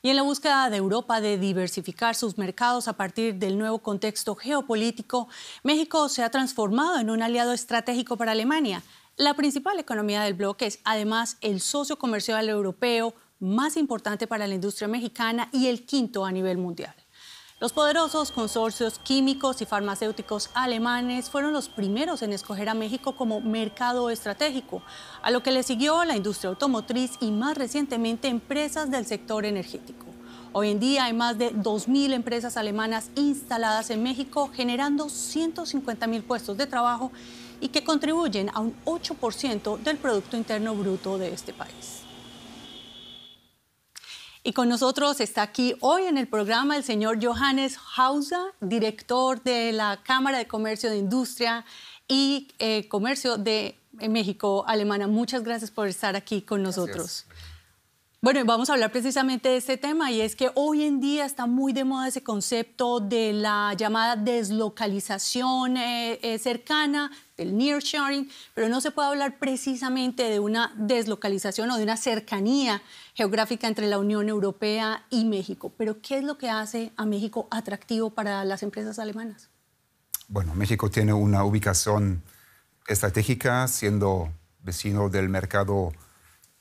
y en la búsqueda de Europa de diversificar sus mercados a partir del nuevo contexto geopolítico, México se ha transformado en un aliado estratégico para Alemania, la principal economía del bloque es además el socio comercial europeo más importante para la industria mexicana y el quinto a nivel mundial. Los poderosos consorcios químicos y farmacéuticos alemanes fueron los primeros en escoger a México como mercado estratégico, a lo que le siguió la industria automotriz y más recientemente empresas del sector energético. Hoy en día hay más de 2.000 empresas alemanas instaladas en México, generando 150.000 puestos de trabajo y que contribuyen a un 8% del Producto Interno Bruto de este país. Y con nosotros está aquí hoy en el programa el señor Johannes Hausa, director de la Cámara de Comercio de Industria y eh, Comercio de México Alemana. Muchas gracias por estar aquí con nosotros. Bueno, vamos a hablar precisamente de este tema y es que hoy en día está muy de moda ese concepto de la llamada deslocalización eh, eh, cercana, del nearshoring, pero no se puede hablar precisamente de una deslocalización o de una cercanía geográfica entre la Unión Europea y México. Pero ¿qué es lo que hace a México atractivo para las empresas alemanas? Bueno, México tiene una ubicación estratégica siendo vecino del mercado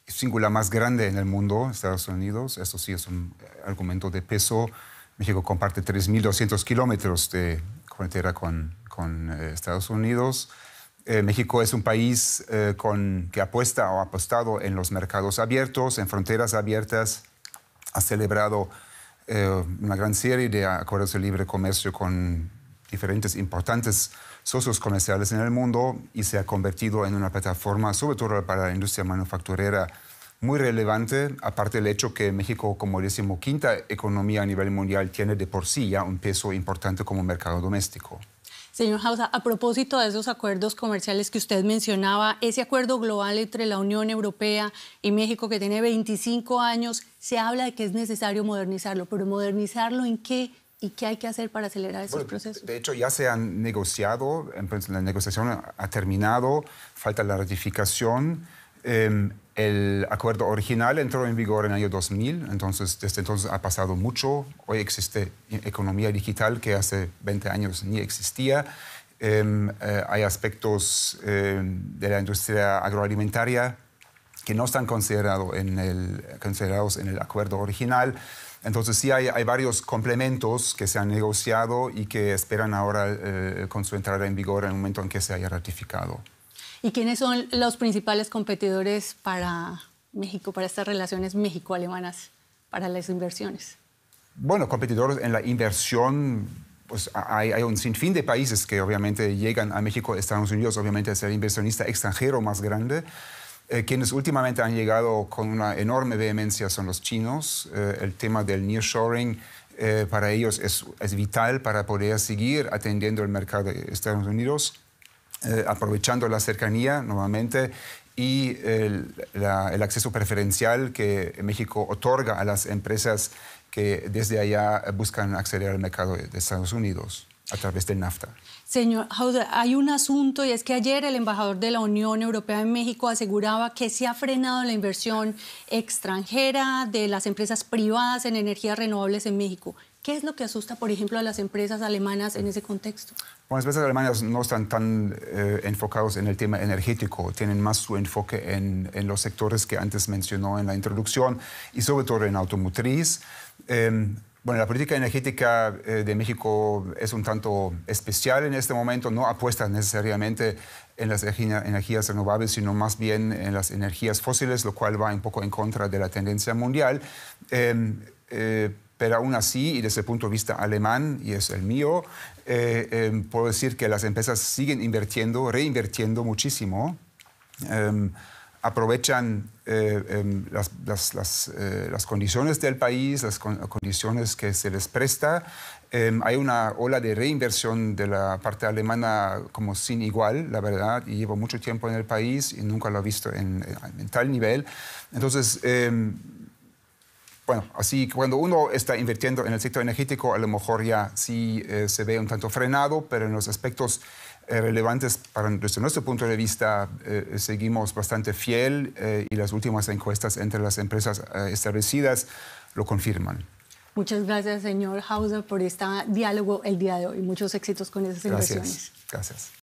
singular más grande en el mundo, Estados Unidos. Eso sí es un eh, argumento de peso. México comparte 3.200 kilómetros de frontera con, con eh, Estados Unidos. Eh, México es un país con, que apuesta o ha apostado en los mercados abiertos, en fronteras abiertas. Ha celebrado una gran serie de acuerdos de libre comercio con diferentes importantes socios comerciales en el mundo y se ha convertido en una plataforma, sobre todo para la industria manufacturera, muy relevante, aparte del hecho que México, como decimoquinta economía a nivel mundial, tiene de por sí ya un peso importante como mercado doméstico. Señor Hausa, a propósito de esos acuerdos comerciales que usted mencionaba, ese acuerdo global entre la Unión Europea y México que tiene 25 años, se habla de que es necesario modernizarlo, pero modernizarlo en qué ¿Y qué hay que hacer para acelerar esos proceso? procesos? De hecho, ya se han negociado, la negociación ha terminado, falta la ratificación. Em, el acuerdo original entró en vigor en el año 2000, entonces desde entonces ha pasado mucho. Hoy existe e-, economía digital que hace 20 años ni existía. Em, eh, hay aspectos em, de la industria agroalimentaria que no están en el, considerados en el acuerdo original. Entonces sí hay, varios complementos que se han negociado y que esperan ahora eh, con su entrada en vigor en el momento en que se haya ratificado. ¿Y quiénes son los principales competidores para México, para estas relaciones México-alemanas, para las inversiones? Bueno, competidores en la inversión, pues hay, hay, un sinfín de países que obviamente llegan a México, Estados Unidos obviamente es el inversionista extranjero más grande. Eh, quienes últimamente han llegado con una enorme vehemencia son los chinos. Eh, el tema del nearshoring eh, para ellos es, vital para poder seguir atendiendo el mercado de Estados Unidos, aprovechando la cercanía nuevamente y el acceso preferencial que México otorga a las empresas que desde allá buscan acceder al mercado de Estados Unidos a través de NAFTA. Señor hay un asunto y es que ayer el embajador de la Unión Europea en México aseguraba que se ha frenado la inversión extranjera de las empresas privadas en energías renovables en México. ¿Qué es lo que asusta, por ejemplo, a las empresas alemanas en eh, ese contexto? Bueno, las empresas alemanas no están tan eh, enfocadas en el tema energético, tienen más su enfoque en, los sectores que antes mencionó en la introducción y sobre todo en automotriz. Em, bueno, la política energética eh, de México es un tanto especial en este momento, no apuesta necesariamente en las energías renovables, sino más bien en las energías fósiles, lo cual va un poco en contra de la tendencia mundial. Em, eh, pero aún así, y desde el punto de vista alemán, y es el mío, eh, em, puedo decir que las empresas siguen invirtiendo, reinvirtiendo muchísimo. Em, aprovechan eh, em, las, las, eh, las, condiciones del país, las condiciones que se les presta. Em, hay una ola de reinversión de la parte alemana como sin igual, la verdad, y llevo mucho tiempo en el país y nunca lo he visto en, tal nivel. Entonces, em, bueno, así cuando uno está invirtiendo en el sector energético, a lo mejor ya sí eh, se ve un tanto frenado, pero en los aspectos eh, relevantes para, desde nuestro punto de vista, eh, eh, seguimos bastante fiel y las últimas encuestas entre las empresas establecidas lo confirman. Muchas gracias, señor Hauser, por este diálogo el día de hoy. Muchos éxitos con esas gracias. inversiones. Gracias.